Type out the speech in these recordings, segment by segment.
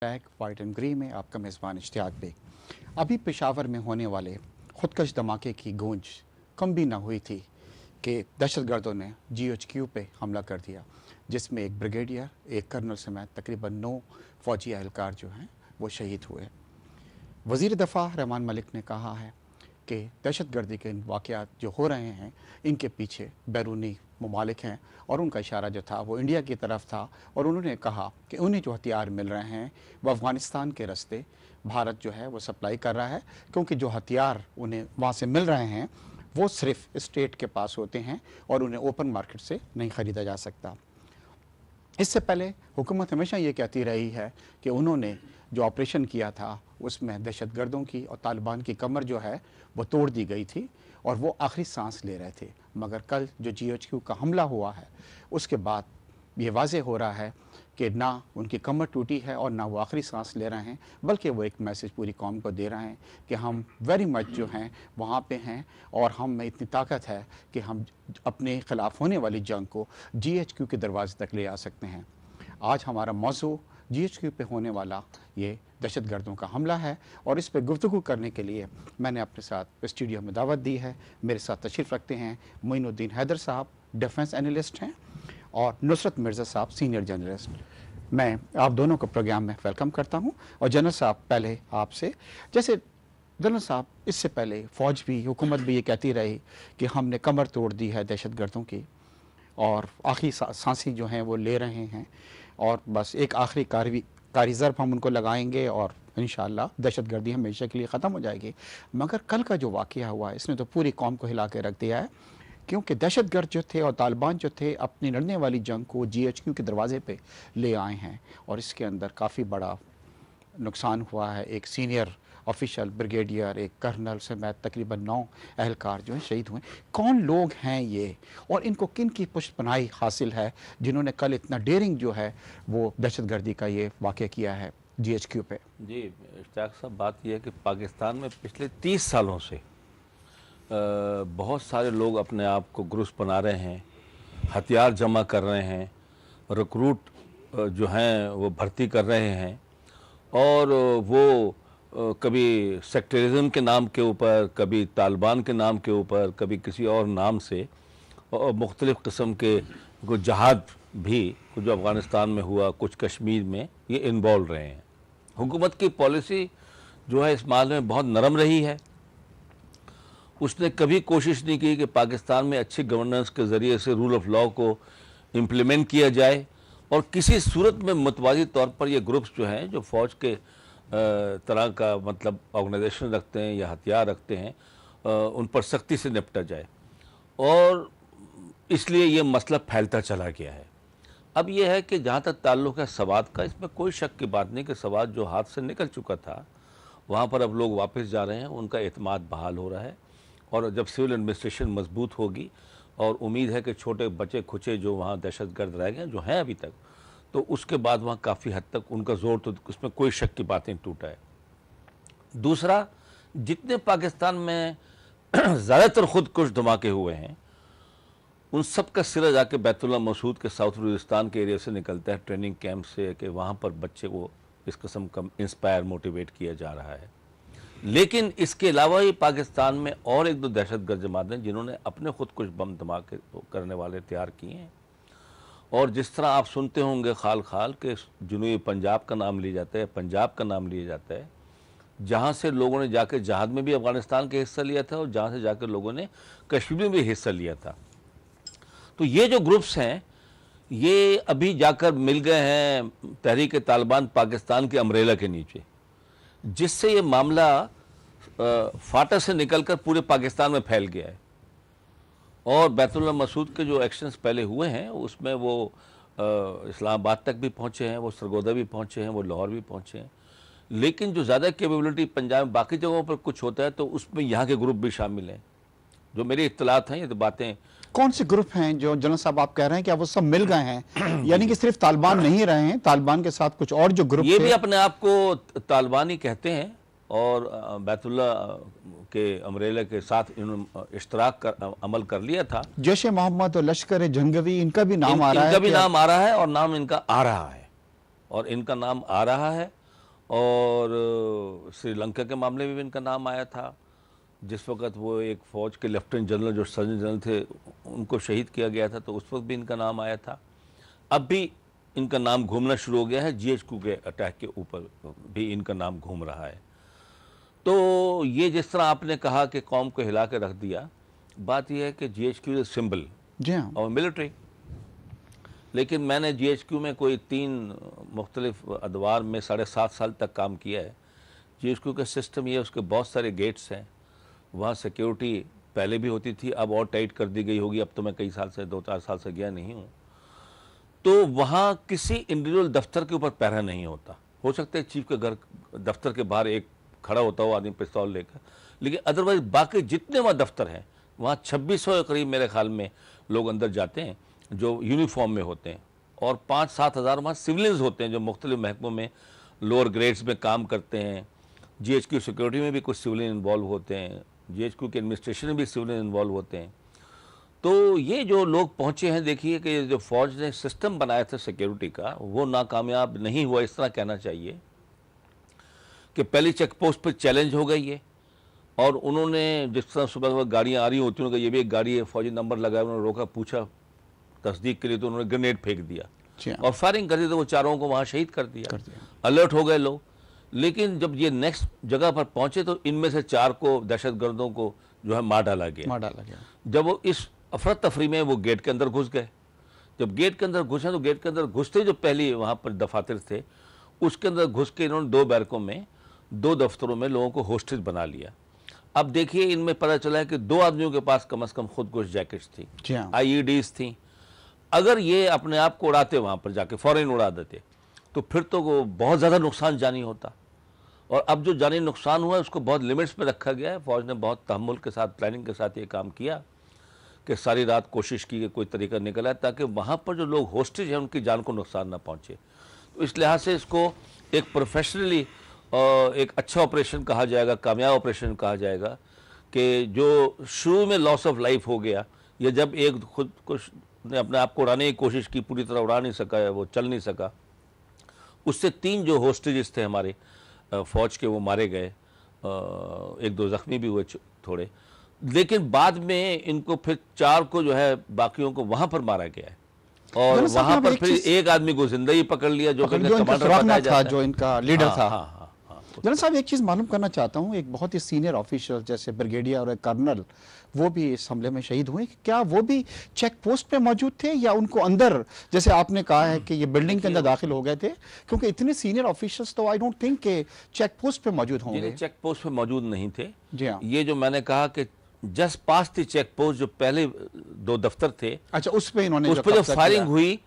Back white and grey में आपका मेज़बान इश्तियाक बेग अभी पेशावर में होने वाले खुदकश धमाके की गूंज कम भी ना हुई थी कि दहशतगर्दों ने जी एच क्यू पर हमला कर दिया जिसमें एक ब्रिगेडियर एक कर्नल समेत तकरीबन नौ फौजी एहलकार जो हैं वो शहीद हुए वज़ी दफ़ा रहमान मलिक ने कहा है कि दहशत गर्दी के वाक़ जो हो रहे हैं इनके पीछे बैरूनी ममालिक हैं और उनका इशारा जो था वो इंडिया की तरफ था और उन्होंने कहा कि उन्हें जो हथियार मिल रहे हैं वह अफ़गानिस्तान के रस्ते भारत जो है वो सप्लाई कर रहा है क्योंकि जो हथियार उन्हें वहाँ से मिल रहे हैं वो सिर्फ स्टेट के पास होते हैं और उन्हें ओपन मार्केट से नहीं ख़रीदा जा सकता इससे पहले हुकूमत हमेशा ये कहती रही है कि उन्होंने जो ऑपरेशन किया था उसमें दहशतगर्दों की और तालिबान की कमर जो है वो तोड़ दी गई थी और वो आखिरी सांस ले रहे थे मगर कल जो क्यू का हमला हुआ है उसके बाद ये वाज हो रहा है कि ना उनकी कमर टूटी है और ना वो आखिरी सांस ले रहे हैं बल्कि वो एक मैसेज पूरी कौम को दे रहे हैं कि हम वेरी मच जो हैं वहाँ पे हैं और हम में इतनी ताकत है कि हम अपने ख़िलाफ़ होने वाली जंग को जीएचक्यू के दरवाजे तक ले आ सकते हैं आज हमारा मौजू जीएचक्यू पे होने वाला ये दहशतगर्दों का हमला है और इस पर गुफ्तु करने के लिए मैंने अपने साथ स्टूडियो में दावत दी है मेरे साथ तशरीफ़ रखते हैं मोनुद्दीन हैदर साहब डिफेंस एनालिस्ट हैं और नुसरत मिर्ज़ा साहब सीनियर जर्नलिस्ट मैं आप दोनों को प्रोग्राम में वेलकम करता हूं और जनरल साहब पहले आपसे जैसे जनरल साहब इससे पहले फ़ौज भी हुकूमत भी ये कहती रही कि हमने कमर तोड़ दी है दहशत गर्दों की और आखिरी सांसी जो हैं वो ले रहे हैं और बस एक आखिरी कार्रवाई का रिज़र्व हम उनको लगाएंगे और इन दहशत गर्दी हमेशा के लिए ख़त्म हो जाएगी मगर कल का जो वाक़ हुआ इसने तो पूरी कौम को हिला के रख दिया है क्योंकि दहशत गर्द जो थे और तालिबान जो थे अपनी लड़ने वाली जंग को जी एच क्यू के दरवाजे पर ले आए हैं और इसके अंदर काफ़ी बड़ा नुकसान हुआ है एक सीनियर ऑफिशल ब्रिगेडियर एक कर्नल से मैं तकरीबन नौ अहलकार जो हैं शहीद हुए कौन लोग हैं ये और इनको किन की पुष्ट पनाही हासिल है जिन्होंने कल इतना डेयरिंग जो है वो दहशत गर्दी का ये वाक़ किया है जी एच क्यू पे जी इश्ताक साहब बात यह है कि पाकिस्तान में पिछले तीस सालों से बहुत सारे लोग अपने आप को ग्रुस बना रहे हैं हथियार जमा कर रहे हैं रिक्रूट जो हैं वो भर्ती कर रहे हैं और वो कभी सेक्टरिज्म के नाम के ऊपर कभी तालिबान के नाम के ऊपर कभी किसी और नाम से और मुख्तलिफ़ कस्म के को जहाद भी जो अफ़गानिस्तान में हुआ कुछ कश्मीर में ये इन्वॉल्व रहे हैं हुकूमत की पॉलिसी जो है इस माल में बहुत नरम रही है उसने कभी कोशिश नहीं की कि पाकिस्तान में अच्छी गवर्नेंस के ज़रिए से रूल ऑफ लॉ को इम्प्लीमेंट किया जाए और किसी सूरत में मतवाजी तौर पर ये ग्रुप्स जो हैं जो फ़ौज के तरह का मतलब ऑर्गेनाइजेशन रखते हैं या हथियार रखते हैं उन पर सख्ती से निपटा जाए और इसलिए ये मसला फैलता चला गया है अब यह है कि जहाँ तक ताल्लुक़ है सवाद का इसमें कोई शक की बात नहीं कि सवाद जो हाथ से निकल चुका था वहाँ पर अब लोग वापस जा रहे हैं उनका अतमाद बहाल हो रहा है और जब सिविल एडमिनिस्ट्रेशन मजबूत होगी और उम्मीद है कि छोटे बचे खुचे जो वहाँ दहशतगर्द रह गए जो हैं अभी तक तो उसके बाद वहाँ काफ़ी हद तक उनका जोर तो उसमें कोई शक की बात नहीं टूटा है दूसरा जितने पाकिस्तान में ज़्यादातर ख़ुद कुछ धमाके हुए हैं उन सब का सिरा जाके बैतुल्ला मसूद के साउथ बलूचिस्तान के एरिया से निकलता है ट्रेनिंग कैंप से कि वहाँ पर बच्चे को इस कस्म का इंस्पायर मोटिवेट किया जा रहा है लेकिन इसके अलावा ही पाकिस्तान में और एक दो दहशत गर्द जमातें जिन्होंने अपने खुद कुछ बम धमाके करने वाले तैयार किए हैं और जिस तरह आप सुनते होंगे खाल खाल के जुनूबी पंजाब का नाम लिया जाता है पंजाब का नाम लिया जाता है जहाँ से लोगों ने जाके जहाज में भी अफ़गानिस्तान का हिस्सा लिया था और जहाँ से जाकर लोगों ने कश्मीर में भी हिस्सा लिया था तो ये जो ग्रुप्स हैं ये अभी जाकर मिल गए हैं तहरीक तालिबान पाकिस्तान के अमरेला के नीचे जिससे ये मामला फाटा से निकलकर पूरे पाकिस्तान में फैल गया है और बैतुल्ला मसूद के जो एक्शंस पहले हुए हैं उसमें वो इस्लामाबाद तक भी पहुँचे हैं वो सरगोदा भी पहुँचे हैं वो लाहौर भी पहुँचे हैं लेकिन जो ज़्यादा केपेबिलिटी पंजाब में बाकी जगहों पर कुछ होता है तो उसमें यहाँ के ग्रुप भी शामिल हैं जो मेरी इतलात हैं ये तो बातें कौन से ग्रुप हैं जो जनरल साहब आप कह रहे हैं कि अब वो सब मिल गए हैं यानी कि सिर्फ तालिबान नहीं रहे हैं तालिबान के साथ कुछ और जो ग्रुप ये भी अपने आप को तालिबान ही कहते हैं और बैतुल्ला के अमरेले के साथ इन्होंने इश्तराक कर, अमल कर लिया था जैश मोहम्मद और लश्कर जंगवी इनका भी नाम इन, आ रहा इनका है भी नाम आ रहा है और नाम इनका आ रहा है और इनका नाम आ रहा है और श्रीलंका के मामले में भी इनका नाम आया था जिस वक्त वो एक फ़ौज के लेफ्टिनेंट जनरल जो सर्जन जनरल थे उनको शहीद किया गया था तो उस वक्त भी इनका नाम आया था अब भी इनका नाम घूमना शुरू हो गया है जीएचक्यू के अटैक के ऊपर भी इनका नाम घूम रहा है तो ये जिस तरह आपने कहा कि कौम को हिला के रख दिया बात यह है कि जी एच क्यू सिम्बल जी हाँ और मिलिट्री लेकिन मैंने जी एच क्यू में कोई तीन मुख्तलिफ अदवार में साढ़े सात साल तक काम किया है जी एच क्यू का सिस्टम ये उसके बहुत सारे गेट्स हैं वहाँ सिक्योरिटी पहले भी होती थी अब और टाइट कर दी गई होगी अब तो मैं कई साल से दो चार साल से गया नहीं हूँ तो वहाँ किसी इंडिविजुअल दफ्तर के ऊपर पैरा नहीं होता हो सकता है चीफ के घर दफ्तर के बाहर एक खड़ा होता हो आदमी पिस्तौल लेकर लेकिन अदरवाइज बाकी जितने वहाँ दफ्तर हैं वहाँ छब्बीस सौ के करीब मेरे ख्याल में लोग अंदर जाते हैं जो यूनिफॉर्म में होते हैं और पाँच सात हज़ार वहाँ सिविलियंस होते हैं जो मुख्तलिफ महकमों में लोअर ग्रेड्स में काम करते हैं जीएचक्यू सिक्योरिटी में भी कुछ सिविलियन इन्वॉल्व होते हैं जीएचक्यू के एडमिनिस्ट्रेशन में भी सिविलियन इन्वॉल्व होते हैं तो ये जो लोग पहुँचे हैं देखिए कि जो फौज ने सिस्टम बनाया था सिक्योरिटी का वो नाकामयाब नहीं हुआ इस तरह कहना चाहिए कि पहली चेक पोस्ट पर चैलेंज हो गई ये और उन्होंने जिस तरह सुबह सुबह गाड़ियाँ आ रही होती उन्होंने ये भी एक गाड़ी है फौजी नंबर लगाया उन्होंने रोका पूछा तस्दीक के लिए तो उन्होंने ग्रेनेड फेंक दिया हाँ। और फायरिंग कर दी तो वो चारों को वहाँ शहीद कर दिया, अलर्ट हो गए लोग लेकिन जब ये नेक्स्ट जगह पर पहुंचे तो इनमें से चार को दहशतगर्दों को जो है मार डाला गया मार डाला गया जब वो इस अफरा तफरी में वो गेट के अंदर घुस गए जब गेट के अंदर घुसे तो गेट के अंदर घुसते जो पहले वहाँ पर दफातर थे उसके अंदर घुस के इन्होंने दो बैरकों में दो दफ्तरों में लोगों को होस्टेज बना लिया अब देखिए इनमें पता चला है कि दो आदमियों के पास कम अज़ कम खुदकुश जैकेट्स थी हाँ। आई थी अगर ये अपने आप को उड़ाते वहाँ पर जाके फॉरन उड़ा देते तो फिर तो वो बहुत ज़्यादा नुकसान जानी होता और अब जो जानी नुकसान हुआ है उसको बहुत लिमिट्स में रखा गया है फ़ौज ने बहुत तहमुल के साथ प्लानिंग के साथ ये काम किया कि सारी रात कोशिश की कि कोई तरीका निकला ताकि वहाँ पर जो लोग होस्टेज हैं उनकी जान को नुकसान ना पहुँचे तो इस लिहाज से इसको एक प्रोफेशनली एक अच्छा ऑपरेशन कहा जाएगा कामयाब ऑपरेशन कहा जाएगा कि जो शुरू में लॉस ऑफ लाइफ हो गया या जब एक खुद को ने अपने आप को उड़ाने की कोशिश की पूरी तरह उड़ा नहीं सका वो चल नहीं सका उससे तीन जो होस्टेज थे हमारे फ़ौज के वो मारे गए एक दो ज़ख्मी भी हुए थोड़े लेकिन बाद में इनको फिर चार को जो है बाकियों को वहाँ पर मारा गया है और वहाँ पर फिर एक आदमी को जिंदा ही पकड़ लिया जो कमांडर था जो इनका लीडर हाँ, था हाँ, हाँ। जनरल साहब एक चीज़ मालूम करना चाहता हूँ एक बहुत ही सीनियर ऑफिसर जैसे ब्रिगेडियर और कर्नल वो भी इस हमले में शहीद हुए क्या वो भी चेक पोस्ट पे मौजूद थे या उनको अंदर जैसे आपने कहा है कि ये बिल्डिंग के अंदर दाखिल हो गए थे क्योंकि इतने सीनियर ऑफिसर्स तो आई डोंट थिंक के चेक पोस्ट पे मौजूद होंगे चेक पोस्ट पे मौजूद नहीं थे जी हाँ ये जो मैंने कहा कि जस्ट पास थी चेक पोस्ट जो पहले दो दफ्तर थे अच्छा उस पर इन्होंने उस पर जब फायरिंग हुई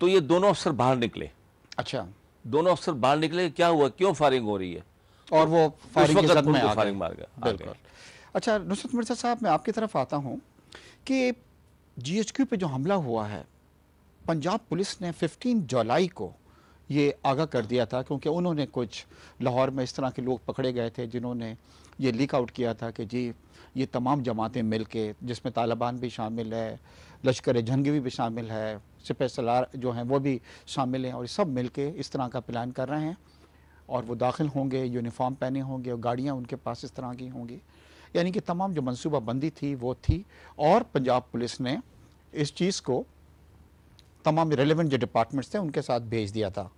तो ये दोनों अफसर बाहर निकले अच्छा दोनों अफसर बाहर निकले क्या हुआ क्यों फायरिंग हो रही है और वो फायरिंग के में आ फायरिंग मार गया बिल्कुल अच्छा नुसरत मिर्जा साहब मैं आपकी तरफ आता हूँ कि जीएचक्यू पे जो हमला हुआ है पंजाब पुलिस ने 15 जुलाई को ये आगाह कर दिया था क्योंकि उन्होंने कुछ लाहौर में इस तरह के लोग पकड़े गए थे जिन्होंने ये लीक आउट किया था कि जी ये तमाम जमातें मिल के जिसमें तालिबान भी शामिल है लश्कर जंगवी भी शामिल है सिपह सलार जो हैं वो भी शामिल हैं और सब मिल के इस तरह का प्लान कर रहे हैं और वो दाखिल होंगे यूनिफॉर्म पहने होंगे और गाड़ियाँ उनके पास इस तरह की होंगी यानी कि तमाम जो मनसूबा बंदी थी वो थी और पंजाब पुलिस ने इस चीज़ को तमाम रेलिवेंट जो डिपार्टमेंट्स थे उनके साथ भेज दिया था